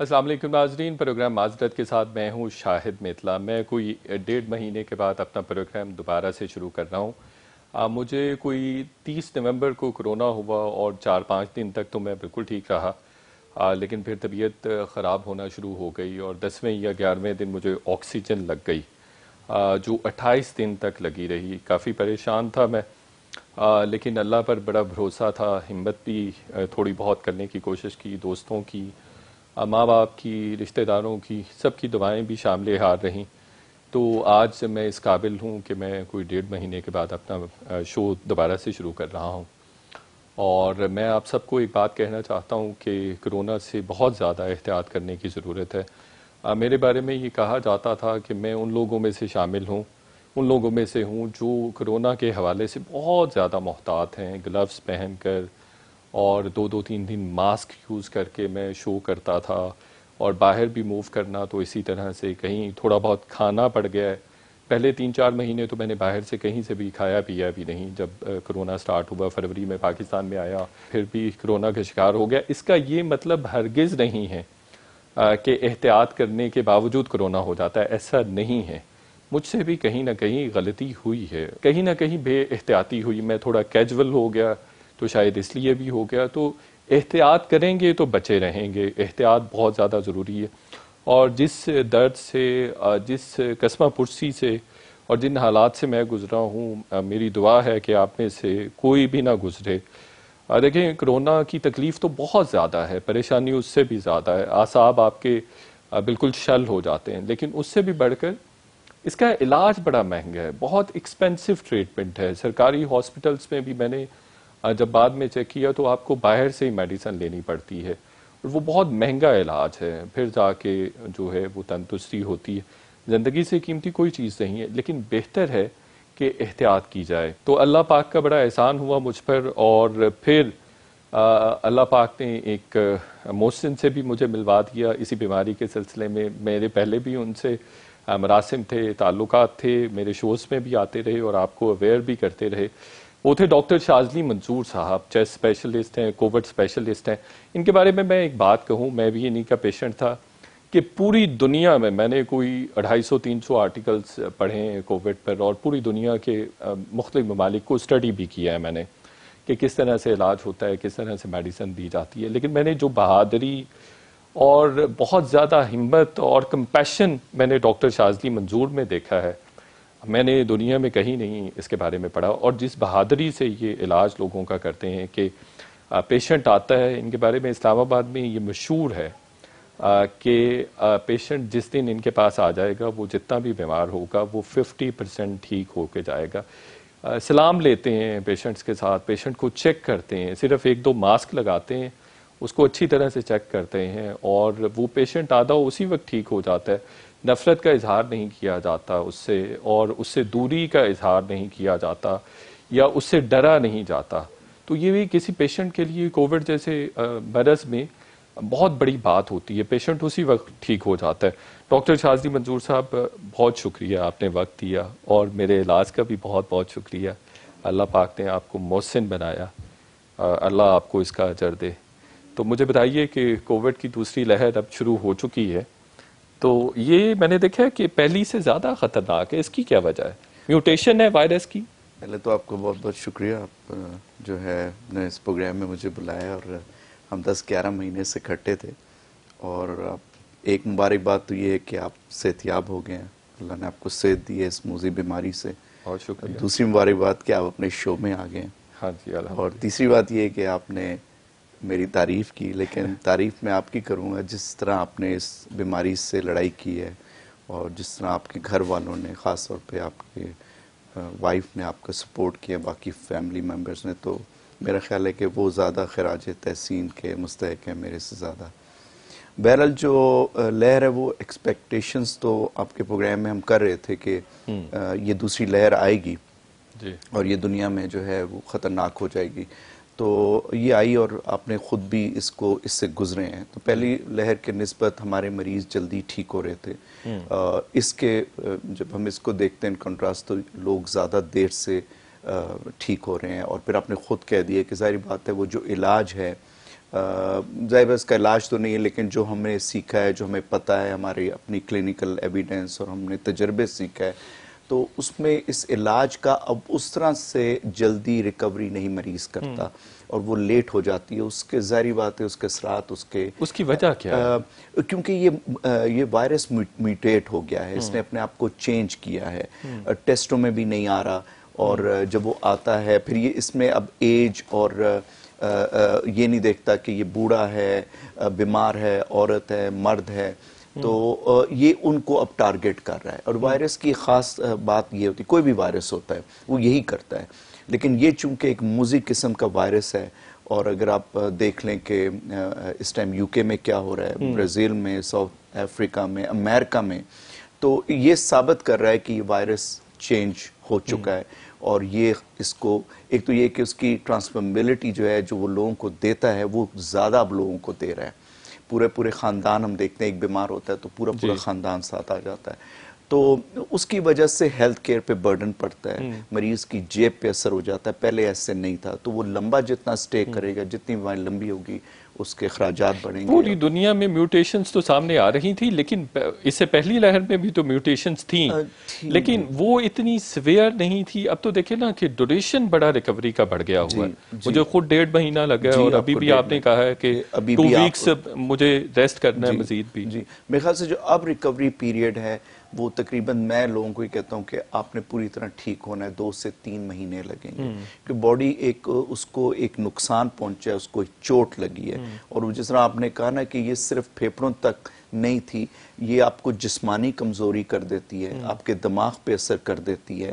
असलम नाजरीन प्रोग्राम माजरत के साथ मैं हूँ शाहिद मितला मैं कोई डेढ़ महीने के बाद अपना प्रोग्राम दोबारा से शुरू कर रहा हूँ मुझे कोई तीस नवंबर को कोरोना हुआ और चार पाँच दिन तक तो मैं बिल्कुल ठीक रहा आ, लेकिन फिर तबीयत ख़राब होना शुरू हो गई और दसवें या ग्यारहवें दिन मुझे ऑक्सीजन लग गई आ, जो अट्ठाईस दिन तक लगी रही काफ़ी परेशान था मैं आ, लेकिन अल्लाह पर बड़ा भरोसा था हिम्मत भी थोड़ी बहुत करने की कोशिश की दोस्तों की माँ बाप की रिश्तेदारों की सबकी दवाएं भी शामिल हार रहीं तो आज मैं इस काबिल हूँ कि मैं कोई डेढ़ महीने के बाद अपना शो दोबारा से शुरू कर रहा हूँ और मैं आप सबको एक बात कहना चाहता हूँ कि कोरोना से बहुत ज़्यादा एहतियात करने की ज़रूरत है आ, मेरे बारे में ये कहा जाता था कि मैं उन लोगों में से शामिल हूँ उन लोगों में से हूँ जो कोरोना के हवाले से बहुत ज़्यादा मोहतात हैं ग्लव्स पहन कर और दो दो तीन दिन मास्क यूज़ करके मैं शो करता था और बाहर भी मूव करना तो इसी तरह से कहीं थोड़ा बहुत खाना पड़ गया है पहले तीन चार महीने तो मैंने बाहर से कहीं से भी खाया पिया भी नहीं जब कोरोना स्टार्ट हुआ फरवरी में पाकिस्तान में आया फिर भी कोरोना का शिकार हो गया इसका ये मतलब हरगिज़ नहीं है कि एहतियात करने के बावजूद कोरोना हो जाता है ऐसा नहीं है मुझसे भी कहीं ना कहीं गलती हुई है कहीं ना कहीं बे एहतियाती हुई मैं थोड़ा कैजुअल हो गया तो शायद इसलिए भी हो गया तो एहतियात करेंगे तो बचे रहेंगे एहतियात बहुत ज़्यादा ज़रूरी है और जिस दर्द से जिस कस्मा पुरसी से और जिन हालात से मैं गुज़रा हूँ मेरी दुआ है कि आप में से कोई भी ना गुज़रे देखें कोरोना की तकलीफ़ तो बहुत ज़्यादा है परेशानी उससे भी ज़्यादा है आसाब आपके बिल्कुल शल हो जाते हैं लेकिन उससे भी बढ़कर इसका इलाज बड़ा महंगा है बहुत एक्सपेंसिव ट्रीटमेंट है सरकारी हॉस्पिटल्स में भी मैंने जब बाद में चेक किया तो आपको बाहर से ही मेडिसन लेनी पड़ती है और वो बहुत महंगा इलाज है फिर जाके जो है वो तंदुरुस्ती होती है ज़िंदगी से कीमती कोई चीज़ नहीं है लेकिन बेहतर है कि एहतियात की जाए तो अल्लाह पाक का बड़ा एहसान हुआ मुझ पर और फिर अल्लाह पाक ने एक मोहसिन से भी मुझे मिलवा दिया इसी बीमारी के सिलसिले में मेरे पहले भी उनसे मरासम थे ताल्लुकात थे मेरे शोज़ में भी आते रहे और आपको अवेयर भी करते रहे वो थे डॉक्टर शाजली मंजूर साहब चेस्ट स्पेशलिस्ट हैं कोविड स्पेशलिस्ट हैं इनके बारे में मैं एक बात कहूँ मैं भी इन्हीं का पेशेंट था कि पूरी दुनिया में मैंने कोई 250-300 आर्टिकल्स पढ़े हैं कोविड पर और पूरी दुनिया के मुख्तु ममालिक को स्टडी भी किया है मैंने कि किस तरह से इलाज होता है किस तरह से मेडिसन दी जाती है लेकिन मैंने जो बहादरी और बहुत ज़्यादा हिम्मत और कंपैशन मैंने डॉक्टर शाजली मंजूर में देखा है मैंने दुनिया में कहीं नहीं इसके बारे में पढ़ा और जिस बहादुरी से ये इलाज लोगों का करते हैं कि पेशेंट आता है इनके बारे में इस्लामाबाद में ये मशहूर है कि पेशेंट जिस दिन इनके पास आ जाएगा वो जितना भी बीमार होगा वो 50 परसेंट ठीक होके जाएगा सलाम लेते हैं पेशेंट्स के साथ पेशेंट को चेक करते हैं सिर्फ एक दो मास्क लगाते हैं उसको अच्छी तरह से चेक करते हैं और वो पेशेंट आधा उसी वक्त ठीक हो जाता है नफ़रत का इजहार नहीं किया जाता उससे और उससे दूरी का इजहार नहीं किया जाता या उससे डरा नहीं जाता तो ये भी किसी पेशेंट के लिए कोविड जैसे मरस में बहुत बड़ी बात होती है पेशेंट उसी वक्त ठीक हो जाता है डॉक्टर शाजी मंजूर साहब बहुत शुक्रिया आपने वक्त दिया और मेरे इलाज का भी बहुत बहुत शुक्रिया अल्लाह पाक ने आपको मोहसिन बनाया अल्लाह आपको इसका अजर दे तो मुझे बताइए कि कोविड की दूसरी लहर अब शुरू हो चुकी है तो ये मैंने देखा है कि पहली से ज़्यादा ख़तरनाक है इसकी क्या वजह है म्यूटेशन है वायरस की पहले तो आपको बहुत बहुत शुक्रिया आप जो है ने इस प्रोग्राम में मुझे बुलाया और हम 10-11 महीने से इकट्ठे थे और एक मुबारक बात तो ये है कि आप सेहतियाब हो गए हैं अल्लाह ने आपको सेहत दी है इस मोजी बीमारी से बहुत शुक्रिया दूसरी मुबारक बात कि आप अपने शो में आ गए हैं हाँ जी और तीसरी बात ये है कि आपने मेरी तारीफ़ की लेकिन तारीफ़ मैं आपकी करूँगा जिस तरह आपने इस बीमारी से लड़ाई की है और जिस तरह आपके घर वालों ने ख़ास तौर पर आपके वाइफ ने आपका सपोर्ट किया बाकी फैमिली मेम्बर्स ने तो मेरा ख्याल है कि वो ज़्यादा खराज तहसीन के मुस्तक है मेरे से ज़्यादा बहरल जो लहर है वो एक्सपेक्टेशंस तो आपके प्रोग्राम में हम कर रहे थे कि हम्म। ये दूसरी लहर आएगी जी और ये दुनिया में जो है वो ख़तरनाक हो जाएगी तो ये आई और आपने ख़ुद भी इसको इससे गुजरे हैं तो पहली लहर के नस्बत हमारे मरीज़ जल्दी ठीक हो रहे थे आ, हम्म। इसके जब हम इसको देखते हैं कंट्रास्ट तो लोग ज़्यादा देर से ठीक हो रहे हैं और फिर आपने ख़ुद कह दिया कि जाहिर बात है वो जो इलाज है ज़ाहिर इसका इलाज तो नहीं है लेकिन जो हमने सीखा है जो हमें पता है हमारी अपनी क्लिनिकल एविडेंस और हमने तजर्बे सीखा है तो उसमें इस इलाज का अब उस तरह से जल्दी रिकवरी नहीं मरीज करता हम्म। और वो लेट हो जाती है उसके जारी बात है उसके सरात उसके उसकी वजह क्या है क्योंकि ये आ, ये वायरस म्यूटेट हो गया है हम्म। इसने अपने आप को चेंज किया है टेस्टों हम्म। में भी नहीं आ रहा और जब वो आता है फिर ये इसमें अब एज और आ, आ, ये नहीं देखता कि ये बूढ़ा है बीमार है औरत है मर्द है तो ये उनको अब टारगेट कर रहा है और वायरस की खास बात ये होती है कोई भी वायरस होता है वो यही करता है लेकिन ये चूंकि एक मुजी किस्म का वायरस है और अगर आप देख लें कि इस टाइम यूके में क्या हो रहा है ब्राज़ील हम्म। में साउथ अफ्रीका में अमेरिका में तो ये साबित कर रहा है कि ये वायरस चेंज हो चुका हम्म। है और ये इसको एक तो ये कि उसकी ट्रांसफर्मेबिलिटी जो है जो वो लोगों को देता है वो ज़्यादा अब लोगों को दे रहा है पूरे पूरे ख़ानदान हम देखते हैं एक बीमार होता है तो पूरा पूरा ख़ानदान साथ आ जाता है तो उसकी वजह से हेल्थ केयर पे बर्डन पड़ता है हम्म। मरीज की जेब पे असर हो जाता है पहले ऐसे नहीं था तो वो लंबा जितना स्टे हम्म। करेगा जितनी बीमारी लंबी होगी उसके अखराज बढ़ेंगे पूरी दुनिया में म्यूटेशन तो सामने आ रही थी लेकिन इससे पहली लहर में भी तो म्यूटेशन थी लेकिन वो इतनी सिवियर नहीं थी अब तो देखे ना कि ड्यूरेशन बड़ा रिकवरी का बढ़ गया हुआ मुझे खुद डेढ़ महीना लगा और अभी भी आपने कहा है कि अभी वीक्स मुझे रेस्ट करना है मजीद भी जी मेरे ख्याल से जो अब रिकवरी पीरियड है वो तकरीबन मैं लोगों को ही कहता हूँ कि आपने पूरी तरह ठीक होना है दो से तीन महीने लगेंगे क्योंकि हम्म। बॉडी एक उसको एक नुकसान पहुंचा है उसको चोट लगी है हम्म। और जिस तरह आपने कहा ना कि ये सिर्फ फेफड़ों तक नहीं थी ये आपको जिस्मानी कमज़ोरी कर देती है हम्म। आपके दिमाग पे असर कर देती है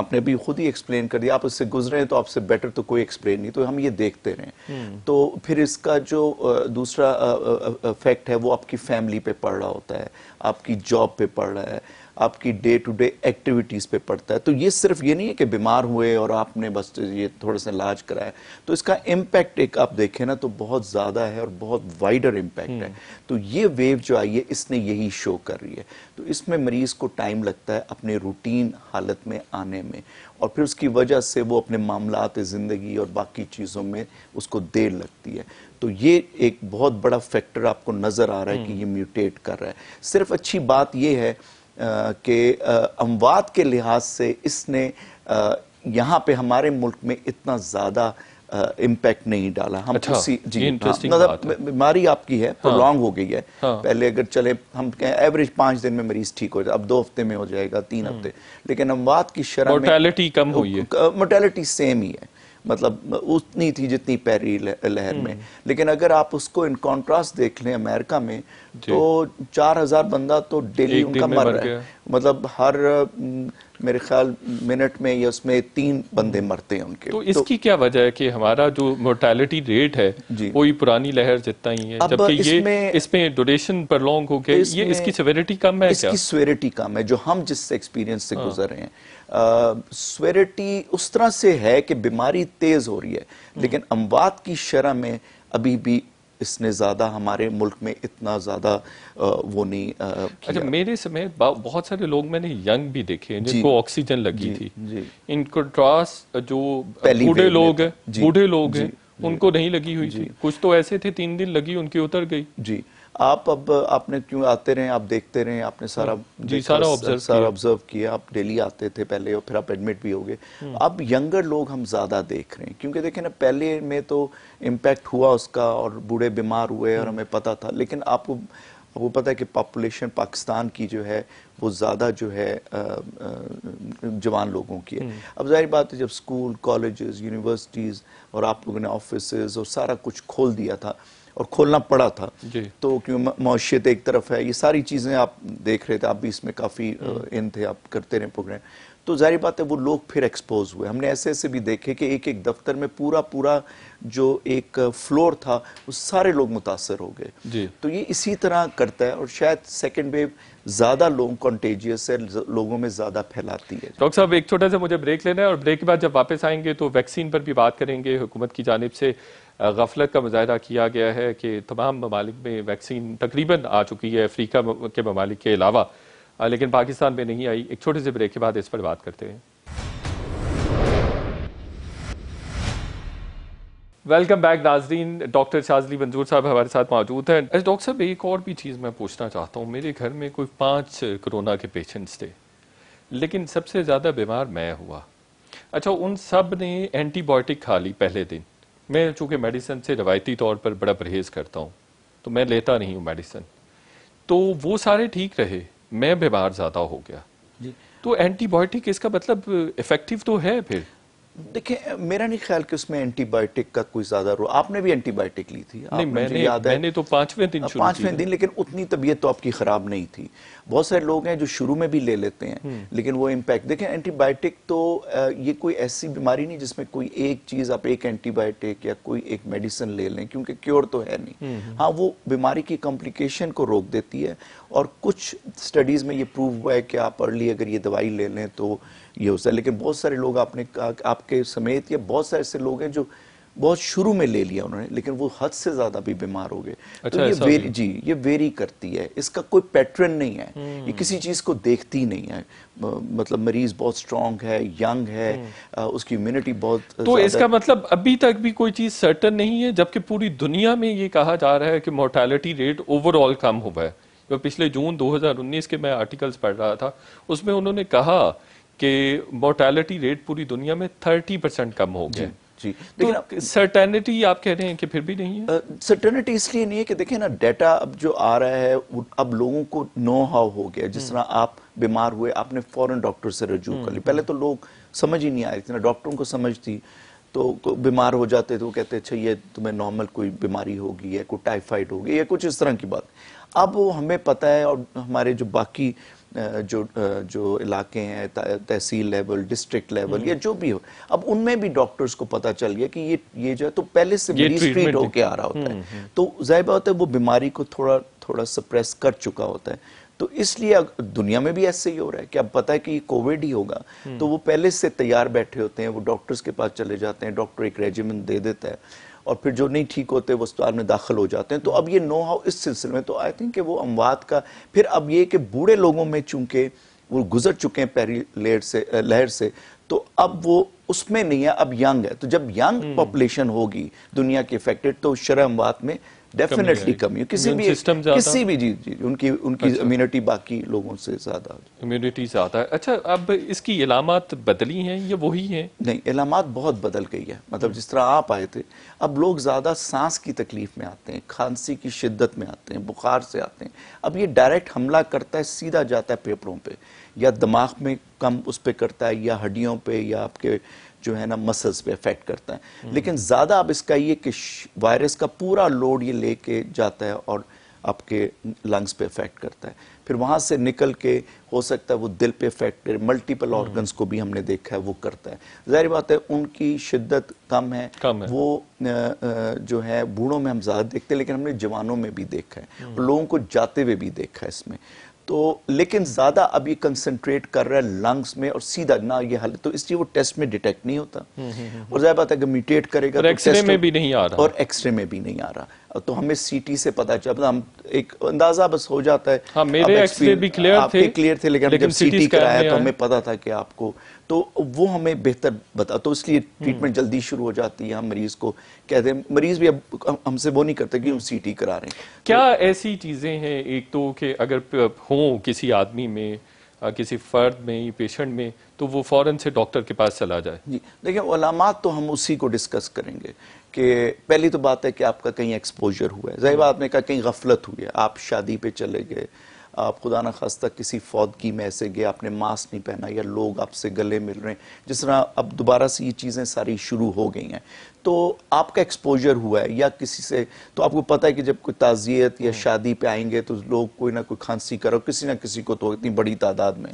आपने भी खुद ही एक्सप्लेन कर दिया आप उससे गुजरे हैं तो आपसे बेटर तो कोई एक्सप्लेन नहीं तो हम ये देखते रहें हम्म। तो फिर इसका जो दूसरा इफेक्ट है वो आपकी फैमिली पे पड़ रहा होता है आपकी जॉब पे पड़ रहा है आपकी डे टू डे एक्टिविटीज़ पे पड़ता है तो ये सिर्फ ये नहीं है कि बीमार हुए और आपने बस ये थोड़ा सा इलाज कराया तो इसका इम्पैक्ट एक आप देखें ना तो बहुत ज़्यादा है और बहुत वाइडर इम्पैक्ट है हम्म। तो ये वेव जो आई है इसने यही शो कर रही है तो इसमें मरीज़ को टाइम लगता है अपने रूटीन हालत में आने में और फिर उसकी वजह से वो अपने मामला ज़िंदगी और बाकी चीज़ों में उसको देर लगती है तो ये एक बहुत बड़ा फैक्टर आपको नज़र आ रहा है कि हम्म। ये म्यूटेट कर रहा है सिर्फ अच्छी बात ये है के अमवात के लिहाज से इसने यहाँ पे हमारे मुल्क में इतना ज़्यादा इम्पैक्ट नहीं डाला हम अच्छा, उसी जी हाँ, मतलब बीमारी आपकी है प्रोलॉन्ग हाँ। हो गई है हाँ, पहले अगर चले हम कहें एवरेज पांच दिन में मरीज ठीक हो जाए अब दो हफ्ते में हो जाएगा तीन हम्म। हफ्ते लेकिन अमवात की शराब मोर्टेलिटी कम हुई है मोर्टेलिटी सेम ही है मतलब उतनी थी जितनी पैरी लहर में हम्म। लेकिन अगर आप उसको इन कॉन्ट्रास्ट देख लें अमेरिका में तो चार हजार बंदा तो डेली उनका मर रहा है मतलब हर हम्म, मेरे ख्याल मिनट में या उसमें तीन बंदे हम्म। मरते हैं उनके तो, तो इसकी तो, क्या वजह है कि हमारा जो मोर्टेलिटी रेट है वो ही पुरानी लहर जितना ही है जबकि ये इसमें ड्यूरेशन पर लॉन्ग हो गया ये इसकी सिवेरिटी कम है इसकी सिवेरिटी कम है जो हम जिससे एक्सपीरियंस से हाँ। गुजर रहे हैं स्वेरिटी उस तरह से है कि बीमारी तेज हो रही है हम्म। लेकिन अमवात की शरह में अभी भी इसने ज़्यादा हमारे मुल्क में इतना ज़्यादा वो नहीं अच्छा मेरे समय बहुत सारे लोग मैंने यंग भी देखे जिनको ऑक्सीजन लगी जी, थी जी, इन कंट्रास्ट जो बूढ़े लोग हैं बूढ़े लोग हैं उनको नहीं लगी हुई थी कुछ तो ऐसे थे तीन दिन लगी उनकी उतर गई जी आप अब आपने क्यों आते रहे आप देखते रहे आपने सारा हाँ। जी सारा ऑब्जर्व सारा ऑब्जर्व किया आप डेली आते थे पहले और फिर आप एडमिट भी हो गए हम्म। अब यंगर लोग हम ज़्यादा देख रहे हैं क्योंकि देखे ना पहले में तो इम्पैक्ट हुआ उसका और बूढ़े बीमार हुए और हम्म। हमें पता था लेकिन आपको आपको पता है कि पॉपुलेशन पाकिस्तान की जो है वो ज़्यादा जो है जवान लोगों की है हम्म। अब जाहिर बात है जब स्कूल कॉलेजेस यूनिवर्सिटीज़ और आप लोगों ने ऑफिस और सारा कुछ खोल दिया था और खोलना पड़ा था तो क्यों मौशियत एक तरफ है ये सारी चीज़ें आप देख रहे थे आप भी इसमें काफ़ी हम्म। इन थे आप करते रहे प्रोग्राम तो जाहिर बात है वो लोग फिर एक्सपोज हुए हमने ऐसे ऐसे भी देखे कि एक एक दफ्तर में पूरा पूरा जो एक फ्लोर था वो सारे लोग मुतासर हो गए तो ये इसी तरह करता है और शायद सेकेंड वेव ज्यादा लोग कॉन्टेजियस है लोगों में ज्यादा फैलाती है डॉक्टर साहब एक छोटा सा मुझे ब्रेक लेना है और ब्रेक के बाद जब वापस आएंगे तो वैक्सीन पर भी बात करेंगे हुकूमत की जानब से गफलत का मुजाहरा किया गया है कि तमाम ममालिक में वैक्सीन तकरीबन आ चुकी है अफ्रीका के ममालिक के अलावा लेकिन पाकिस्तान में नहीं आई एक छोटे से ब्रेक के बाद इस पर बात करते हैं welcome back Nazreen doctor Shazli Manzoor साहब हमारे साथ मौजूद हैं डॉक्टर साहब एक और भी चीज़ मैं पूछना चाहता हूँ मेरे घर में कोई पाँच कोरोना के पेशेंट्स थे लेकिन सबसे ज़्यादा बीमार मैं हुआ अच्छा उन सब ने एंटीबायोटिक खा ली पहले दिन मैं चूँकि मेडिसिन से रवायती तौर पर बड़ा परहेज़ करता हूँ तो मैं लेता नहीं हूँ मेडिसिन तो वो सारे ठीक रहे मैं बीमार ज़्यादा हो गया जी तो एंटीबायोटिक इसका मतलब इफ़ेक्टिव तो है फिर देखिए मेरा नहीं ख्याल कि उसमें एंटीबायोटिक का कोई ज्यादा रोल आपने भी एंटीबायोटिक ली थी नहीं, मैंने, याद है मैंने तो पांचवें दिन पांचवें दिन लेकिन उतनी तबीयत तो आपकी खराब नहीं थी बहुत सारे लोग हैं जो शुरू में भी ले लेते हैं हम्म। लेकिन वो इम्पैक्ट देखें एंटीबायोटिक तो ये कोई ऐसी बीमारी नहीं जिसमें कोई एक चीज़ आप एक एंटीबायोटिक या कोई एक मेडिसिन ले लें क्योंकि क्योर तो है नहीं हम्म, हम्म। हाँ वो बीमारी की कॉम्प्लिकेशन को रोक देती है और कुछ स्टडीज़ में ये प्रूव हुआ है कि आप अर्ली अगर ये दवाई ले लें तो ये होता है लेकिन बहुत सारे लोग आपने आपके समेत या बहुत सारे ऐसे लोग हैं जो बहुत शुरू में ले लिया उन्होंने लेकिन वो हद से ज्यादा भी बीमार हो गए तो अच्छा, तो ये वेरी जी ये वेरी करती है इसका कोई पैटर्न नहीं है ये हम्म। किसी चीज को देखती नहीं है मतलब मरीज बहुत स्ट्रांग है यंग है हम्म। उसकी इम्यूनिटी बहुत तो इसका मतलब अभी तक भी कोई चीज सर्टन नहीं है जबकि पूरी दुनिया में ये कहा जा रहा है कि मोर्टेलिटी रेट ओवरऑल कम हुआ है जो पिछले जून 2019 के मैं आर्टिकल्स पढ़ रहा था उसमें उन्होंने कहा कि मोर्टेलिटी रेट पूरी दुनिया में 30 परसेंट कम हो गया जी लेकिन तो सर्टेनिटी आप कह रहे हैं कि फिर भी नहीं है सर्टेनिटी uh, इसलिए नहीं है कि देखें ना डेटा अब जो आ रहा है अब लोगों को नो हाउ हो गया जिस हम्म। तरह आप बीमार हुए आपने फौरन डॉक्टर से रजू कर ली हम्म। पहले तो लोग समझ ही नहीं आ रही थी ना डॉक्टरों को समझ थी तो बीमार हो जाते तो कहते अच्छा ये तुम्हें नॉर्मल कोई बीमारी होगी या कोई टाइफाइड होगी या कुछ इस तरह की बात अब वो हमें पता है और हमारे जो बाकी जो जो इलाके हैं तहसील लेवल डिस्ट्रिक्ट लेवल या जो भी हो अब उनमें भी डॉक्टर्स को पता चल गया कि ये ये जो है तो पहले से मरीज ट्रीट होके आ रहा होता है हम्म, हम्म। तो जाहिर बात है वो बीमारी को थोड़ा थोड़ा सप्रेस कर चुका होता है तो इसलिए दुनिया में भी ऐसे ही हो रहा है कि अब पता है कि ये कोविड ही होगा हम्म। तो वो पहले से तैयार बैठे होते हैं वो डॉक्टर्स के पास चले जाते हैं डॉक्टर एक रेजिमेंट दे देता है और फिर जो नहीं ठीक होते वो अस्पताल में दाखिल हो जाते हैं तो अब ये नो हाउ इस सिलसिले में तो आई थिंक कि वो अमवात का फिर अब ये कि बूढ़े लोगों में चूंकि वो गुजर चुके हैं पहली लहर से लहर से तो अब वो उसमें नहीं है अब यंग है तो जब यंग पॉपुलेशन हम्म। होगी दुनिया की इफेक्टेड तो शरह अमवात में डेफिनेटली कमी है किसी भी किसी भी जी जी उनकी उनकी इम्यूनिटी अच्छा। बाकी लोगों से ज़्यादा इम्यूनिटी ज़्यादा है अच्छा अब इसकी इलामत बदली हैं या वही हैं नहीं इलामत बहुत बदल गई है मतलब हम्म। जिस तरह आप आए थे अब लोग ज़्यादा सांस की तकलीफ में आते हैं खांसी की शिद्दत में आते हैं बुखार से आते हैं अब ये डायरेक्ट हमला करता है सीधा जाता है पेपरों पर या दिमाग में कम उस पर करता है या हड्डियों पर या आपके जो है ना मसल्स पे अफेक्ट करता है लेकिन ज़्यादा अब इसका ये कि वायरस का पूरा लोड ये लेके जाता है और आपके लंग्स पे अफेक्ट करता है फिर वहाँ से निकल के हो सकता है वो दिल पे इफेक्ट करे मल्टीपल हम्म। ऑर्गन्स को भी हमने देखा है वो करता है जाहिर बात है उनकी शिद्दत कम है, कम है। वो जो है बूढ़ों में हम ज़्यादा देखते हैं लेकिन हमने जवानों में भी देखा है हम्म। लोगों को जाते हुए भी देखा है इसमें तो लेकिन ज़्यादा अब ये कंसनट्रेट कर रहा है लंग्स में और सीधा ना ये हल तो इसलिए वो टेस्ट में डिटेक्ट नहीं होता हम्म, हम्म, हम्म, और ज़्यादा बात है म्यूटेट करेगा तो एक्सरे में भी नहीं आ रहा और एक्सरे में भी नहीं आ रहा तो हमें सीटी से पता चल तो हम एक अंदाजा बस हो जाता है हाँ, मेरे भी क्लियर थे क्लियर थे लेकिन, लेकिन जब सीटी कराया तो हमें पता था कि आपको तो वो हमें बेहतर बता तो इसलिए ट्रीटमेंट हम्म। जल्दी शुरू हो जाती है हम मरीज को कहते हैं मरीज भी अब हमसे वो नहीं करते कि हम सीटी करा रहे हैं क्या तो, ऐसी चीज़ें हैं एक तो कि अगर हों किसी आदमी में किसी फर्द में पेशेंट में तो वो फ़ौरन से डॉक्टर के पास चला जाए जी देखिए अलामत तो हम उसी को डिस्कस करेंगे कि पहली तो बात है कि आपका कहीं एक्सपोजर हुआ है जही बात में कहा कहीं गफलत हुई है आप शादी पे चले गए आप खुदा न खास्ता किसी फौदगी में ऐसे गए आपने मास्क नहीं पहना या लोग आपसे गले मिल रहे हैं जिस तरह अब दोबारा से ये चीज़ें सारी शुरू हो गई हैं तो आपका एक्सपोजर हुआ है या किसी से तो आपको पता है कि जब कोई ताज़ियत या हम्म। शादी पे आएंगे तो लोग कोई ना कोई खांसी करो किसी ना किसी को तो इतनी बड़ी तादाद में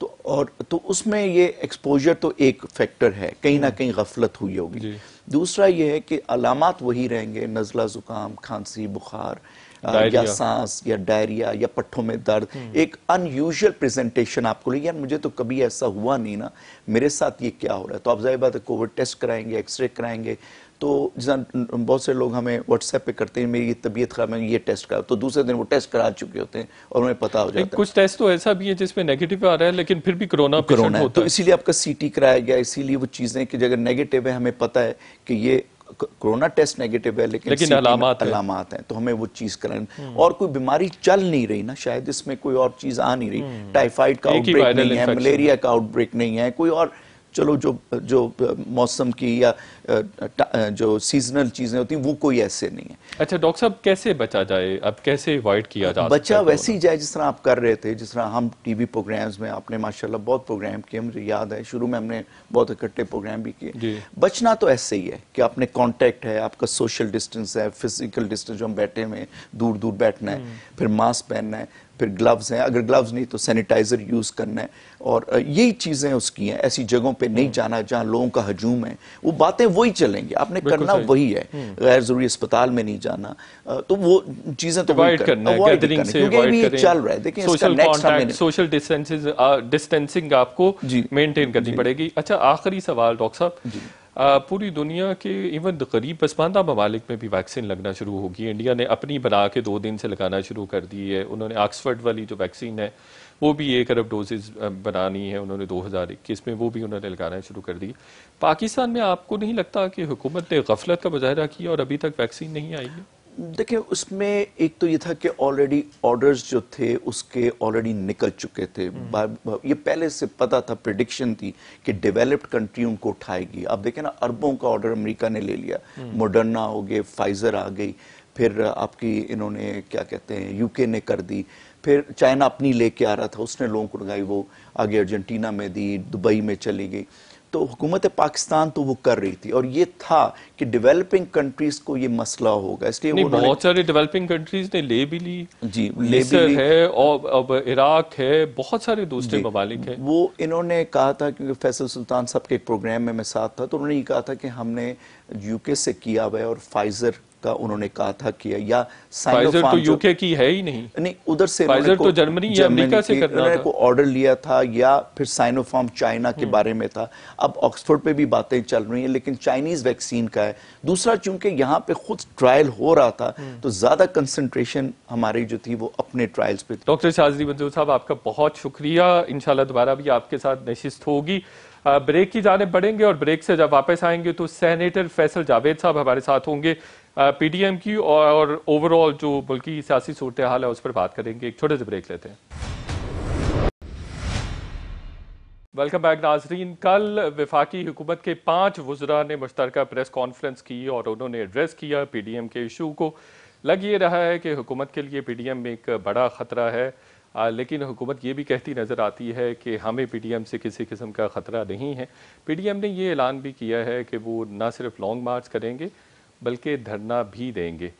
तो और तो उसमें ये एक्सपोजर तो एक फैक्टर है कहीं ना हम्म। कहीं गफलत हुई होगी दूसरा ये है कि अलामत वही रहेंगे नज़ला ज़ुकाम खांसी बुखार Uh, या सांस या डायरिया या पट्ठों में दर्द हम्म। एक अनयूजल प्रेजेंटेशन आपको लगे यार मुझे तो कभी ऐसा हुआ नहीं ना मेरे साथ ये क्या हो रहा है तो आप जाहिर बात है कोविड टेस्ट कराएंगे एक्सरे कराएंगे तो जिस बहुत से लोग हमें व्हाट्सएप पे करते हैं मेरी तबीयत खराब है ये टेस्ट करा तो दूसरे दिन वो टेस्ट करा चुके होते हैं और उन्हें पता हो जाता है कुछ टेस्ट तो ऐसा भी है जिसमें नेगेटिव आ रहा है लेकिन फिर भी कोरोना कोरोना है तो इसीलिए आपका सीटी कराया गया इसीलिए वो चीज़ें कि अगर नेगेटिव है हमें पता है कि ये कोरोना टेस्ट नेगेटिव है लेकिन, लेकिन अलामत अलामात हैं तो हमें वो चीज़ करें हम्म। और कोई बीमारी चल नहीं रही ना शायद इसमें कोई और चीज़ आ नहीं रही हम्म। टाइफाइड का आउटब्रेक नहीं है मलेरिया का आउटब्रेक नहीं है कोई और चलो जो जो मौसम की या जो सीजनल चीज़ें होती हैं वो कोई ऐसे नहीं है अच्छा डॉक्टर साहब कैसे बचा जाए अब कैसे अवॉइड किया जाए बचा वैसे ही जाए जिस तरह आप कर रहे थे जिस तरह हम टीवी प्रोग्राम्स में आपने माशाल्लाह बहुत प्रोग्राम किए मुझे याद है शुरू में हमने बहुत इकट्ठे प्रोग्राम भी किए बचना तो ऐसे ही है कि आपने कॉन्टेक्ट है आपका सोशल डिस्टेंस है फिजिकल डिस्टेंस जो हम बैठे हुए दूर दूर बैठना है हम्म। फिर मास्क पहनना है फिर ग्लव्स हैं अगर ग्लव्स नहीं तो सैनिटाइज़र यूज़ करना है और यही चीज़ें उसकी हैं ऐसी जगहों पे नहीं हम्म। जाना जहां लोगों का हजूम है वो बातें वही चलेंगी आपने करना वही है हम्म। गैर ज़रूरी अस्पताल में नहीं जाना तो वो चीज़ें तो चल रहा है देखिए सोशल डिस्टेंसिंग आपको मेनटेन करनी पड़ेगी अच्छा आखिरी सवाल डॉक्टर साहब पूरी दुनिया के इवन गरीब पसमानदा ममालिक में भी वैक्सीन लगना शुरू होगी इंडिया ने अपनी बना के दो दिन से लगाना शुरू कर दी है उन्होंने ऑक्सफर्ड वाली जो वैक्सीन है वो भी एक अरब डोजेज बनानी है उन्होंने 2021 में वो भी उन्होंने लगाना शुरू कर दी पाकिस्तान में आपको नहीं लगता कि हुकूमत ने गफलत का मुजाहरा किया और अभी तक वैक्सीन नहीं आई है देखिए उसमें एक तो ये था कि ऑलरेडी ऑर्डर्स जो थे उसके ऑलरेडी निकल चुके थे हम्म। ये पहले से पता था प्रिडिक्शन थी कि डेवलप्ड कंट्री उनको उठाएगी आप देखें ना अरबों का ऑर्डर अमेरिका ने ले लिया मोडर्ना हम्म। हो गए फाइजर आ गई फिर आपकी इन्होंने क्या कहते हैं यूके ने कर दी फिर चाइना अपनी लेके आ रहा था उसने लोगों को लगाई वो आगे अर्जेंटीना में दी दुबई में चली गई तो हुकूमत पाकिस्तान तो वो कर रही थी और ये था कि डेवलपिंग कंट्रीज को ये मसला होगा इसलिए बहुत सारे डेवलपिंग कंट्रीज ने ले भी ली जी ले भी ली। है और अब इराक है बहुत सारे दूसरे ममालिक हैं वो इन्होंने कहा था क्योंकि फैसल सुल्तान साहब के एक प्रोग्राम में मैं साथ था तो उन्होंने ये कहा था कि हमने यूके से किया हुआ है और फाइजर का उन्होंने कहा था कि या फाइजर तो यूके की है ही नहीं नहीं उधर से फाइजर तो जर्मनी या अमेरिका से करना था को ऑर्डर लिया था या फिर साइनोफार्म चाइना के हम्म। बारे में था अब ऑक्सफोर्ड पे भी बातें चल रही हैं लेकिन चाइनीज वैक्सीन का है दूसरा चूंकि यहाँ पे खुद ट्रायल हो रहा था हम्म। तो ज्यादा कंसेंट्रेशन हमारी जो थी वो अपने ट्रायल्स पे डॉक्टर शाजरी मंजूर साहब आपका बहुत शुक्रिया इनशाला दोबारा भी आपके साथ नशिस्त होगी ब्रेक की जाने बढ़ेंगे और ब्रेक से जब वापस आएंगे तो सेनेटर फैसल जावेद साहब हमारे साथ होंगे पीडीएम की और ओवरऑल जो बल्कि सियासी सूरत हाल है उस पर बात करेंगे एक छोटे से ब्रेक लेते हैं वेलकम बैक नाजरीन कल विफाकी हुकूमत के पांच वजरा ने मुश्तर प्रेस कॉन्फ्रेंस की और उन्होंने एड्रेस किया पी डी एम के इशू को लग ये रहा है कि हुकूमत के लिए पी डी एम एक बड़ा ख़तरा है आ, लेकिन हुकूमत ये भी कहती नज़र आती है कि हमें पी डी एम से किसी किस्म का ख़तरा नहीं है पी डी एम ने ये ऐलान भी किया है कि वो ना सिर्फ लॉन्ग मार्च करेंगे बल्कि धरना भी देंगे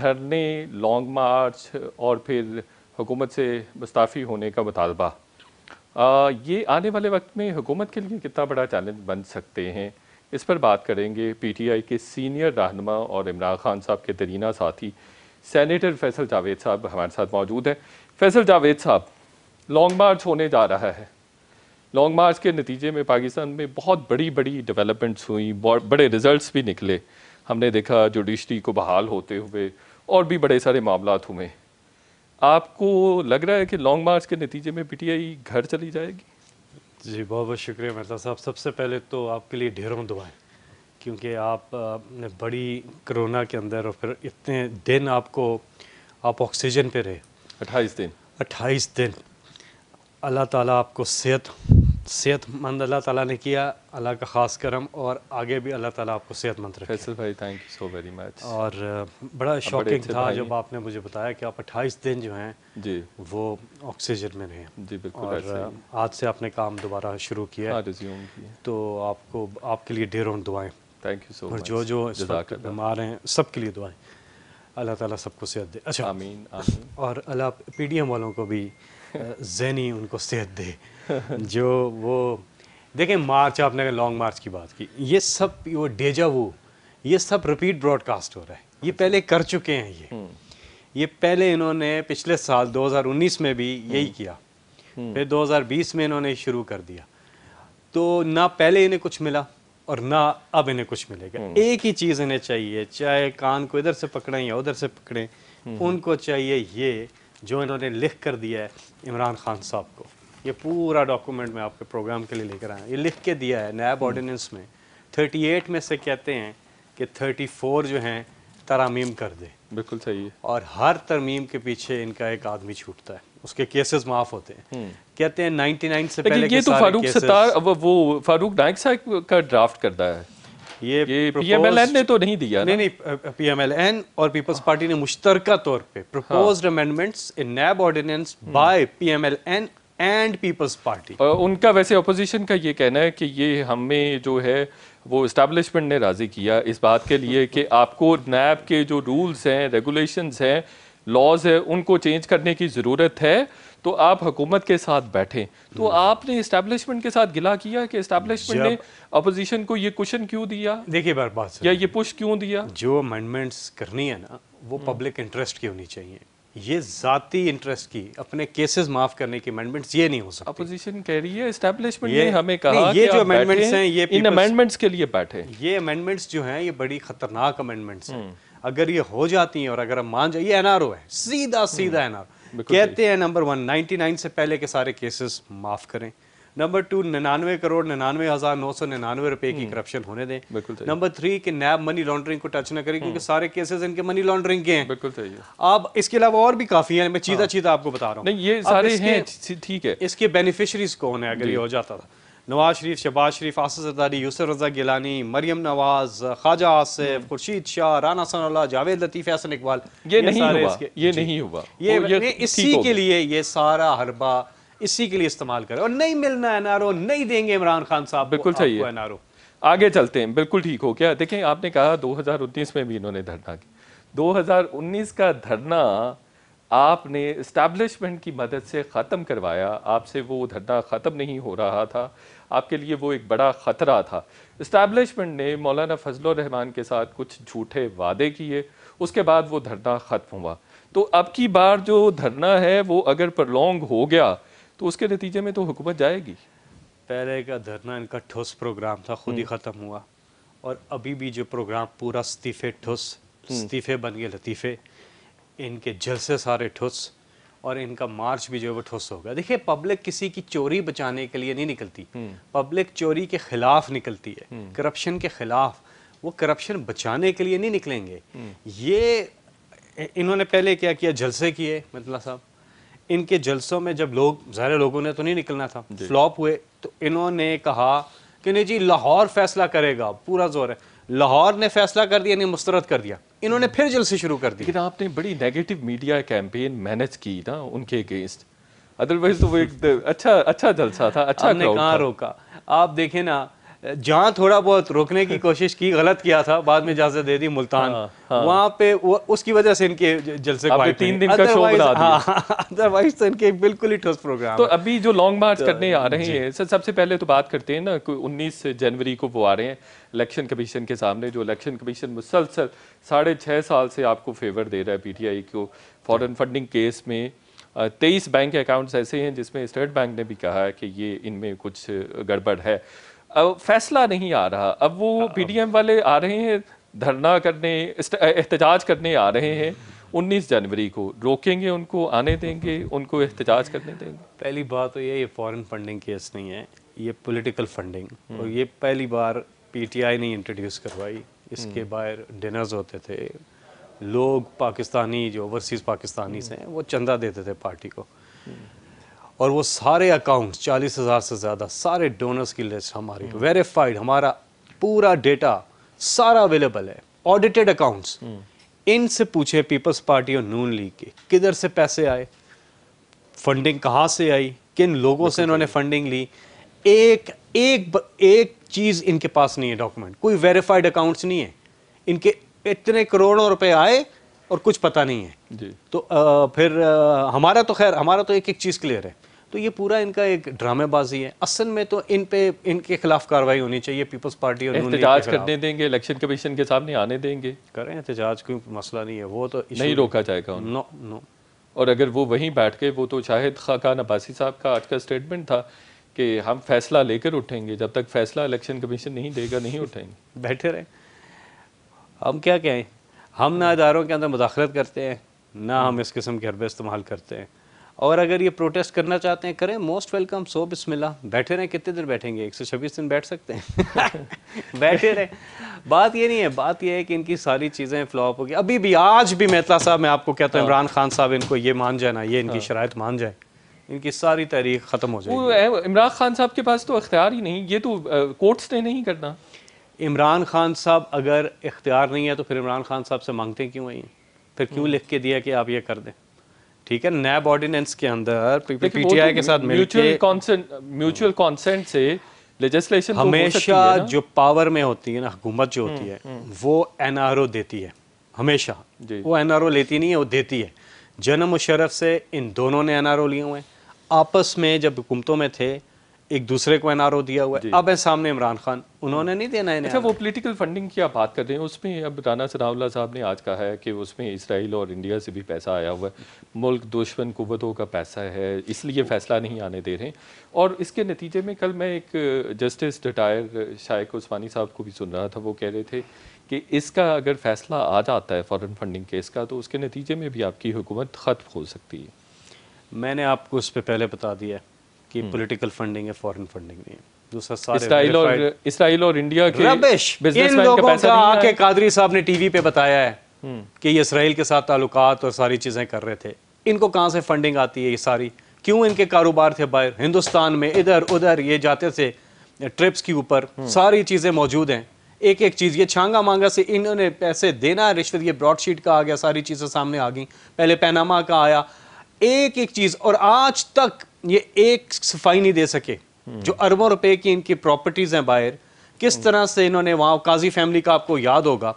धरने लॉन्ग मार्च और फिर हुकूमत से मुस्ताफ़ी होने का मुतालबा ये आने वाले वक्त में हुकूमत के लिए कितना बड़ा चैलेंज बन सकते हैं इस पर बात करेंगे पी टी आई के सीनियर रहनमा और इमरान खान साहब के तरीना साथी सैनिटर फैसल जावेद साहब हमारे साथ मौजूद हैं फैसल जावेद साहब लॉन्ग मार्च होने जा रहा है लॉन्ग मार्च के नतीजे में पाकिस्तान में बहुत बड़ी बड़ी डेवलपमेंट्स हुई बड़े रिजल्ट भी निकले हमने देखा जुडिशरी को बहाल होते हुए और भी बड़े सारे मामला हुए आपको लग रहा है कि लॉन्ग मार्च के नतीजे में पीटीआई घर चली जाएगी जी बहुत बहुत शुक्रिया मेहता साहब सबसे पहले तो आपके लिए ढेरों दुआएं क्योंकि आप ने बड़ी कोरोना के अंदर और फिर इतने दिन आपको आप ऑक्सीजन पे रहे अट्ठाईस दिन अट्ठाईस दिन अल्लाह ताला आपको सेहत सेहतमंद अल्लाह ताला ने किया अल्लाह का ख़ास करम और आगे भी अल्लाह ताला आपको सेहतमंद रखे फैसल भाई thank you so very much और बड़ा शॉकिंग था जब आपने मुझे बताया कि आप 28 दिन जो हैं जी वो ऑक्सीजन में रहे जी बिल्कुल और आज से आपने काम दोबारा शुरू किया है हाँ, तो आपको आपके लिए ढेरों दुआएं थैंक यू सो और जो जो बीमार हैं सब के लिए दुआएँ अल्लाह ताला सबको सेहत दे अच्छा और अल्लाह पीडीएम वालों को भी जहनी उनको सेहत दे जो वो देखें मार्च आपने अगर लॉन्ग मार्च की बात की ये सब वो डेजा वो ये सब रिपीट ब्रॉडकास्ट हो रहा है ये पहले कर चुके हैं ये हम्म। ये पहले इन्होंने पिछले साल 2019 में भी यही हम्म। किया हम्म। फिर 2020 में इन्होंने शुरू कर दिया तो ना पहले इन्हें कुछ मिला और ना अब इन्हें कुछ मिलेगा एक ही चीज़ इन्हें चाहिए चाहे कान को इधर से पकड़ें या उधर से पकड़ें उनको चाहिए ये जो इन्होंने लिख कर दिया है इमरान खान साहब को ये पूरा डॉक्यूमेंट मैं आपके प्रोग्राम के लिए लेकर आया ये लिख के दिया है नैब ऑर्डिनेंस हम्म। में 38 में से कहते हैं कि 34 जो हैं तरामीम कर दे बिल्कुल सही है और हर तरमीम के पीछे इनका एक आदमी छूटता है उसके केसेस माफ होते हैं हम्म। कहते हैं 99 से पहले ये तो फारूक सतार वो फारूक नायक साहब का ड्राफ्ट करता है ये ये पीएमएलएन ने तो नहीं दिया नहीं नहीं पीएमएलएन और पीपल्स पार्टी हाँ। ने मुश्तरका तौर पे proposed amendments in NAB ordinance by PMLN and peoples party उनका वैसे अपोजिशन का ये कहना है कि ये हमें जो है वो इस्टेब्लिशमेंट ने राज़ी किया इस बात के लिए कि आपको नैब के जो रूल्स हैं रेगुलेशंस हैं लॉज है उनको चेंज करने की ज़रूरत है तो आप हुकूमत के साथ बैठे तो हम्म। आपने इस्टेब्लिशमेंट के साथ गिला किया कि इस्टेब्लिशमेंट ने अपोजिशन को ये क्वेश्चन क्यों दिया देखिए बार बात या ये पुश क्यों दिया जो अमेंडमेंट्स करनी है ना वो पब्लिक हम्म। इंटरेस्ट की होनी चाहिए ये जाती इंटरेस्ट की अपने केसेस माफ करने की अमेंडमेंट्स ये नहीं हो सकती अपोजिशन कह रही है एस्टेब्लिशमेंट ने हमें कहा ये जो अमेंडमेंट्स हैं ये इन अमेंडमेंट्स के लिए बैठे ये अमेंडमेंट्स जो हैं ये बड़ी खतरनाक अमेंडमेंट्स हैं हम्म। अगर ये हो जाती हैं और अगर हम मान जाए ये एनआरओ है सीधा सीधा एनआरओ कहते हैं नंबर वन नाइन से पहले के सारे केसेस माफ़ करें नंबर टू निन्यानवे करोड़ निन्यानवे हज़ार नौ सौ निन्यानवे रुपए की करप्शन हम्म। होने दें नंबर थ्री कि नैब मनी लॉन्ड्रिंग को टच न करें क्योंकि हम्म। सारे केसेस इनके मनी लॉन्ड्रिंग के हैं बिल्कुल अब इसके अलावा और भी काफ़ी हैं मैं चीज़ा हाँ। चीज़ा आपको बता रहा हूँ ये सारे ठीक है इसके बेनिफिशरीज कौन है अगर ये हो जाता था नवाज शरीफ शहबाज शरीफ आसद सरदारी यूसफ रजा गिलानी मरियम नवाज ख्वाजा आसिफ खुर्शीद शाह राना सनल्ला जावेद लतीफ़ हसन इकबाल ये, ये नहीं हुआ ये नहीं हुआ ये, ये इसी के लिए ये सारा हरबा इसी के लिए इस्तेमाल करे और नहीं मिलना एन आर ओ नहीं देंगे इमरान खान साहब बिल्कुल सही है एन आर ओ आगे चलते हैं बिल्कुल ठीक हो क्या देखें आपने कहा 2019 में भी इन्होंने धरना किया 2019 का धरना आपने इस्टेब्लिशमेंट की मदद से ख़त्म करवाया आपसे वो धरना ख़त्म नहीं हो रहा था आपके लिए वो एक बड़ा ख़तरा था इस्टेबलिशमेंट ने मौलाना रहमान के साथ कुछ झूठे वादे किए उसके बाद वो धरना ख़त्म हुआ तो अब की बार जो धरना है वो अगर प्रलोंग हो गया तो उसके नतीजे में तो हुकूमत जाएगी पहले का धरना इनका ठोस प्रोग्राम था खुद ही हम्म। ख़त्म हुआ और अभी भी जो प्रोग्राम पूरा इस्तीफ़े ठोस हम्म। इस्तीफ़े बन गए लतीफ़े इनके जलसे सारे ठोस और इनका मार्च भी जो है वो ठुस होगा देखिए पब्लिक किसी की चोरी बचाने के लिए नहीं निकलती हम्म। पब्लिक चोरी के खिलाफ निकलती है हम्म। करप्शन के खिलाफ वो करप्शन बचाने के लिए नहीं निकलेंगे हम्म। ये इन्होंने पहले क्या किया जलसे किए मतलब साहब इनके जलसों में जब लोग ज़्यादा लोगों ने तो नहीं निकलना था फ्लॉप हुए तो इन्होंने कहा कि नहीं जी लाहौर फैसला करेगा पूरा जोर है लाहौर ने फैसला कर दिया नहीं मुस्तरद कर दिया इन्होंने फिर जलसे शुरू कर दिया लेकिन आपने बड़ी नेगेटिव मीडिया कैंपेन मैनेज की ना उनके अगेंस्ट अदरवाइज तो वो एक अच्छा अच्छा जलसा था अच्छा कहाँ रोका आप देखें ना जहाँ थोड़ा बहुत रोकने की कोशिश की गलत किया था बाद में इजाजत दे दी मुल्तान वहाँ हाँ। पे वो, उसकी वजह से इनके जलसे तीन दिन का शो बना अदरवाइज हाँ, हाँ, तो इनके बिल्कुल ही ठोस प्रोग्राम तो अभी जो लॉन्ग मार्च तो, करने आ रहे हैं सर सबसे पहले तो बात करते हैं ना उन्नीस जनवरी को वो आ रहे हैं इलेक्शन कमीशन के सामने जो इलेक्शन कमीशन मुसलसल साढ़े छः साल से आपको फेवर दे रहा है पी टी आई को फॉरन फंडिंग केस में तेईस बैंक अकाउंट्स ऐसे हैं जिसमें स्टेट बैंक ने भी कहा है कि ये इनमें कुछ गड़बड़ है अब फैसला नहीं आ रहा अब वो पीडीएम हाँ, वाले आ रहे हैं धरना करने एहतजाज करने आ रहे हैं 19 जनवरी को रोकेंगे उनको आने देंगे उनको एहतजाज करने देंगे पहली बात तो ये ये फॉरेन फंडिंग केस नहीं है ये पॉलिटिकल फंडिंग हम्म। और ये पहली बार पीटीआई ने इंट्रोड्यूस करवाई इसके हम्म। बाहर डिनर्स होते थे लोग पाकिस्तानी जो ओवरसीज़ पाकिस्तानी से हम्म। हैं वो चंदा देते थे पार्टी को और वो सारे अकाउंट्स चालीस हज़ार से ज़्यादा सारे डोनर्स की लिस्ट हमारी वेरीफाइड हम्म। हमारा पूरा डेटा सारा अवेलेबल है ऑडिटेड अकाउंट्स हम्म। इनसे पूछे पीपल्स पार्टी और नून लीग के किधर से पैसे आए फंडिंग कहाँ से आई किन लोगों से इन्होंने फंडिंग ली एक एक एक चीज़ इनके पास नहीं है डॉक्यूमेंट कोई वेरीफाइड अकाउंट्स नहीं है इनके इतने करोड़ों रुपए आए और कुछ पता नहीं है जी तो आ, फिर आ, हमारा तो खैर हमारा तो एक एक चीज़ क्लियर है तो ये पूरा इनका एक ड्रामेबाजी है असल में तो इन पे इनके खिलाफ कार्रवाई होनी चाहिए पीपल्स पार्टी और एहतजाज करने देंगे इलेक्शन कमीशन के सामने आने देंगे करें एहतजाज कोई मसला नहीं है वो तो नहीं रोका जाएगा नो नो और अगर वो वहीं बैठ के वो तो शाहिद खाकान अब्बासी साहब का आज का स्टेटमेंट था कि हम फैसला लेकर उठेंगे जब तक फैसला इलेक्शन कमीशन नहीं देगा नहीं उठेंगे बैठे रहे हम क्या कहें हम ना इदारों के अंदर मुदाखलत करते हैं ना हम इस किस्म के हरबे इस्तेमाल करते हैं और अगर ये प्रोटेस्ट करना चाहते हैं करें मोस्ट वेलकम सो बिस्मिल्ला बैठे रहें कितने दिन बैठेंगे एक सौ छब्बीस दिन बैठ सकते हैं बैठे रहें बात ये नहीं है बात ये है कि इनकी सारी चीज़ें फ्लॉप होगी अभी भी आज भी मेहता साहब मैं आपको कहता हूँ हाँ। इमरान खान साहब इनको ये मान जाए ना ये इनकी हाँ। शरात मान जाए इनकी सारी तारीख ख़त्म हो जाए इमरान खान साहब के पास तो अख्तियार ही नहीं ये तो कोर्ट्स ने नहीं करना इमरान खान साहब अगर इख्तियार नहीं है तो फिर इमरान खान साहब से मांगते क्यों हैं फिर क्यों लिख के दिया कि आप ये कर दें ठीक है नैब ऑर्डिनेंस के अंदर पीटीआई तो के साथ म्यूचुअल कॉन्सेंट म्यूचुअल कॉन्सेंट से लेजिस्लेशन तो हमेशा तो जो पावर में होती है ना हुकूमत जो होती हम्म, है हम्म। वो एनआरओ देती है हमेशा वो एनआरओ लेती नहीं है वो देती है जन्म मुशरफ से इन दोनों ने एनआरओ लिए हुए हैं आपस में जब हुकूमतों में थे एक दूसरे को एनआरओ दिया हुआ है अब है सामने इमरान खान उन्होंने नहीं देना है अच्छा वो पॉलिटिकल फंडिंग की आप बात कर रहे हैं उसमें अब राना सनावला साहब ने आज कहा है कि उसमें इसराइल और इंडिया से भी पैसा आया हुआ है मुल्क दुश्मन कुतों का पैसा है इसलिए फैसला नहीं आने दे रहे और इसके नतीजे में कल मैं एक जस्टिस रिटायर शायक उस्मानी साहब को भी सुन रहा था वो कह रहे थे कि इसका अगर फैसला आ जाता है फॉरन फंडिंग केस का तो उसके नतीजे में भी आपकी हुकूमत ख़त्म हो सकती है मैंने आपको उस पर पहले बता दिया है कि पॉलिटिकल हम्म। फंडिंग है फॉरेन फंडिंग नहीं है इसराइल और इसराइल और इंडिया के रबिश इन लोगों का आके कादरी साहब ने टीवी पे बताया है हम्म। कि ये इसराइल के साथ ताल्लुकात और सारी चीज़ें कर रहे थे इनको कहां से फंडिंग आती है ये सारी क्यों इनके कारोबार थे बाहर हिंदुस्तान में इधर उधर ये जाते थे ट्रिप्स के ऊपर हम्म। सारी चीज़ें मौजूद हैं एक एक चीज़ ये छांगा मांगा से इन्होंने पैसे देना है रिश्वत ये ब्रॉडशीट का आ गया सारी चीज़ें सामने आ गई पहले पैनामा का आया एक एक चीज और आज तक ये एक सफाई नहीं दे सके जो हम्म। अरबों रुपए की इनकी प्रॉपर्टीज हैं बाहर किस हम्म। तरह से इन्होंने वहां काजी फैमिली का आपको याद होगा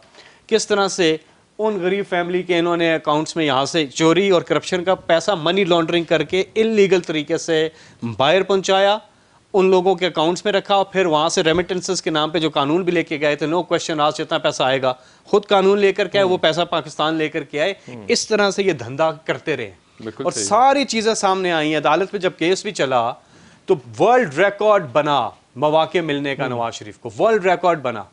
किस तरह से उन गरीब फैमिली के इन्होंने अकाउंट्स में यहाँ से चोरी और करप्शन का पैसा मनी लॉन्ड्रिंग करके इलीगल तरीके से बाहर पहुँचाया उन लोगों के अकाउंट्स में रखा और फिर वहाँ से रेमिटेंसेस के नाम पे जो कानून भी लेके गए थे नो क्वेश्चन आज जितना पैसा आएगा खुद कानून लेकर के आए हम्म। वो पैसा पाकिस्तान लेकर के आए इस तरह से ये धंधा करते रहे और सारी चीज़ें सामने आई है अदालत में जब केस भी चला तो वर्ल्ड रिकॉर्ड बना मवाके मिलने का हम्म। नवाज शरीफ को वर्ल्ड रिकॉर्ड बना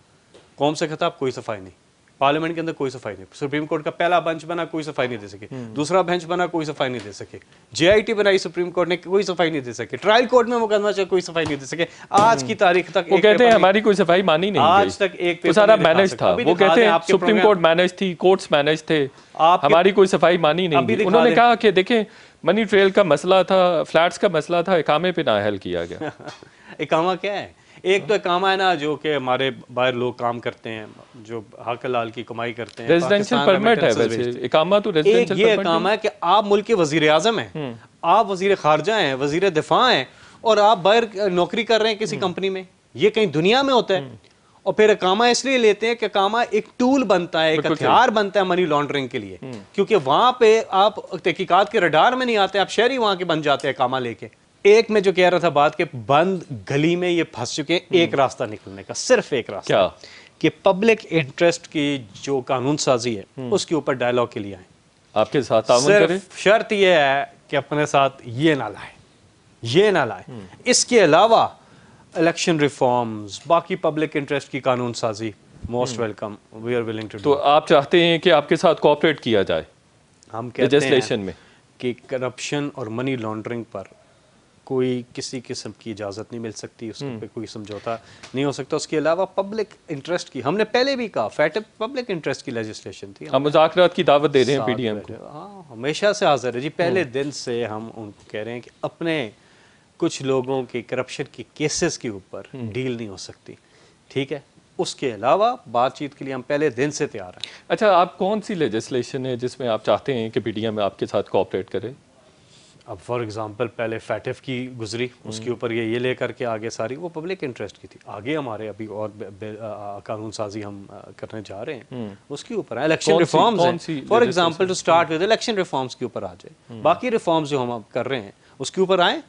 कौम से खिताब कोई सफाई नहीं पार्लियामेंट के अंदर कोई सफाई नहीं सुप्रीम कोर्ट का पहला बेंच बना कोई सफाई नहीं दे सके हम्म। दूसरा बेंच बना कोई सफाई नहीं दे सके जेआईटी बनाई सुप्रीम कोर्ट ने कोई सफाई नहीं दे सके ट्रायल कोर्ट में मुकदमा चाहे कोई सफाई नहीं दे सके आज हम्म। की तारीख तक वो कहते हैं हमारी कोई सफाई मानी नहीं आज तक एक सारा मैनेज था वो कहते हैं सुप्रीम कोर्ट मैनेज थी कोर्ट मैनेज थे हमारी कोई सफाई मानी नहीं उन्होंने कहा कि देखें मनी ट्रेल का मसला था फ्लैट्स का मसला था इकामे पे ना हल किया गया इकामा क्या है एक तो काम है ना जो कि हमारे बाहर लोग काम करते हैं जो हक लाल की कमाई करते हैं रेजिडेंशियल परमिट है वैसे तो ये काम है कि आप मुल्क के वजीर आजम है हम्म। आप वजीर खारजा हैं वजीर दिफा हैं और आप बाहर नौकरी कर रहे हैं किसी हम्म। कंपनी में ये कहीं दुनिया में होता है हम्म। और फिर अकामा इसलिए लेते हैं कि अकामा एक टूल बनता है एक हथियार बनता है मनी लॉन्ड्रिंग के लिए क्योंकि वहां पे आप तहकीकात के रडार में नहीं आते आप शहरी वहां के बन जाते हैं अकामा लेके एक में जो कह रहा था बात के बंद गली में ये फंस चुके हैं एक हम्म। रास्ता निकलने का सिर्फ एक रास्ता क्या कि पब्लिक इंटरेस्ट की जो कानून साजी है हम्म। उसके ऊपर डायलॉग के लिए आए आपके साथ शर्त यह है कि अपने साथ ये ना लाए ये ना लाए हम्म। इसके अलावा इलेक्शन रिफॉर्म्स बाकी पब्लिक इंटरेस्ट की कानून साजी most welcome we are willing to तो आप चाहते हैं कि आपके साथ कोऑपरेट किया जाए हम लेजिस्लेशन में कि करप्शन और मनी लॉन्ड्रिंग पर कोई किसी किस्म की इजाज़त नहीं मिल सकती उस हम्म। पर कोई समझौता नहीं हो सकता उसके अलावा पब्लिक इंटरेस्ट की हमने पहले भी कहा फैट पब्लिक इंटरेस्ट की लेजिस्लेशन थी हम मुजाकरात की दावत दे रहे हैं पीडीएम को हाँ हमेशा से हाजिर है जी पहले हम्म। दिन से हम उनको कह रहे हैं कि अपने कुछ लोगों के करप्शन के केसेस के ऊपर डील हम्म। नहीं हो सकती ठीक है उसके अलावा बातचीत के लिए हम पहले दिन से तैयार हैं अच्छा आप कौन सी लेजिस्लेशन है जिसमें आप चाहते हैं कि पी पीडीएम आपके साथ कोऑपरेट करें अब फॉर एग्जांपल पहले फैटिफ की गुजरी उसके हम्म। ऊपर ये ये लेकर के आगे सारी वो पब्लिक इंटरेस्ट की थी आगे हमारे अभी और कानून साजी हम करने जा रहे हैं हम्म। उसके ऊपर election reforms for example to start with election reforms के ऊपर आ जाए हम्म। बाकी रिफॉर्म्स जो हम अब कर रहे हैं उसके ऊपर आए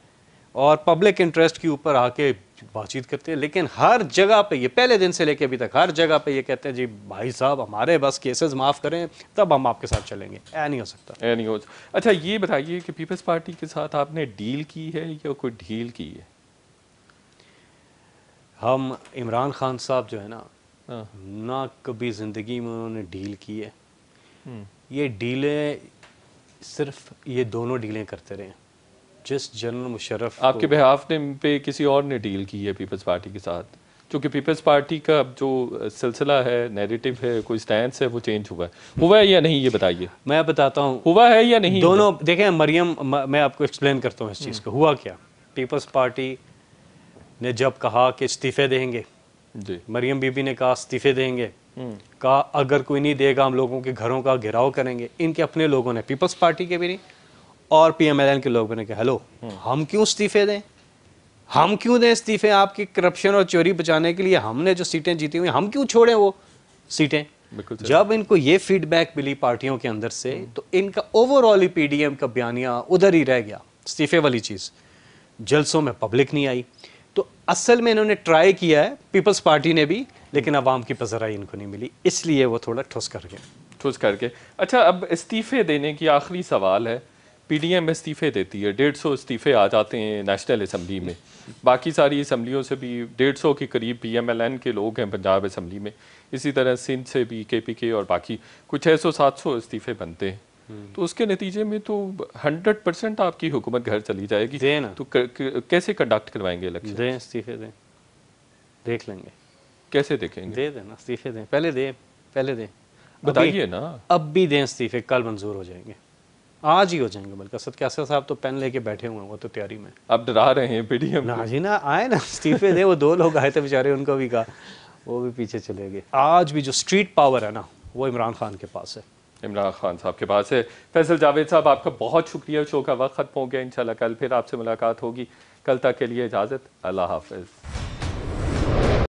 और पब्लिक इंटरेस्ट के ऊपर आके बातचीत करते हैं लेकिन हर जगह पे ये पहले दिन से लेके अभी तक हर जगह पे ये कहते हैं जी भाई साहब हमारे बस केसेस माफ़ करें तब हम आपके साथ चलेंगे ऐ नहीं हो सकता ऐ नहीं हो अच्छा ये बताइए कि पीपल्स पार्टी के साथ आपने डील की है या कोई ढील की है हम इमरान खान साहब जो है ना हाँ। ना कभी ज़िंदगी में उन्होंने डील की है हम्म। ये डीलें सिर्फ ये दोनों डीलें करते रहे हैं जिस जनरल मुशरफ आपके बिहाफ ने पे किसी और ने डील की है पीपल्स पार्टी के साथ क्योंकि पीपल्स पार्टी का जो सिलसिला है नैरेटिव है कोई स्टैंड है वो चेंज हुआ है हुआ है या नहीं ये बताइए मैं बताता हूँ हुआ है या नहीं दोनों देखें मरियम मैं आपको एक्सप्लेन करता हूँ इस चीज़ हम्म। को हुआ क्या पीपल्स पार्टी ने जब कहा कि इस्तीफ़े देंगे जी मरियम बीबी ने कहा इस्तीफ़े देंगे हम्म। कहा अगर कोई नहीं देगा हम लोगों के घरों का घेराव करेंगे इनके अपने लोगों ने पीपल्स पार्टी के भी नहीं और पीएमएलएन के लोगों ने कहा हेलो हम्म। हम क्यों इस्तीफे दें हम क्यों दें इस्तीफे आपकी करप्शन और चोरी बचाने के लिए हमने जो सीटें जीती हुई हम क्यों छोड़ें वो सीटें जब इनको ये फीडबैक मिली पार्टियों के अंदर से हम्म। तो इनका ओवरऑल ही पीडीएम का बयानिया उधर ही रह गया इस्तीफे वाली चीज़ जलसों में पब्लिक नहीं आई तो असल में इन्होंने ट्राई किया है पीपल्स पार्टी ने भी लेकिन हम्म। आवाम की पजराई इनको नहीं मिली इसलिए वो थोड़ा ठुस कर गए ठुस करके अच्छा अब इस्तीफे देने की आखिरी सवाल है पीडीएम इस्तीफ़े देती है डेढ़ सौ इस्तीफ़े आ जाते हैं नेशनल असम्बली में बाकी सारी असम्बलियों से भी डेढ़ सौ के करीब पी एम एल एन के लोग हैं पंजाब असम्बली में इसी तरह सिंध से भी के पी के और बाकी कुछ छः सौ सात सौ इस्तीफ़े बनते हैं हम्म। तो उसके नतीजे में तो हंड्रेड परसेंट आपकी हुकूमत घर चली जाएगी तो कर, कैसे कंडक्ट करवाएंगे इलेक्शन इस्तीफ़े दें देख लेंगे कैसे देखेंगे दे देना इस्तीफ़े दें पहले दें पहले दें बताइए ना अब भी दें इस्तीफ़े कल मंजूर हो जाएंगे आज ही हो जाएंगे बल्कि असद क्या साहब तो पेन लेके बैठे हुए हैं वो तो तैयारी में आप डरा रहे हैं पीडीएम ना जी ना आए ना इस्तीफे दे वो दो लोग आए थे बेचारे उनको भी कहा वो भी पीछे चले गए आज भी जो स्ट्रीट पावर है ना वो इमरान खान के पास है इमरान खान साहब के पास है फैसल जावेद साहब आपका बहुत शुक्रिया शो का वक्त ख़त्म हो गया इन कल फिर आपसे मुलाकात होगी कल तक के लिए इजाज़त अल्लाह हाफिज़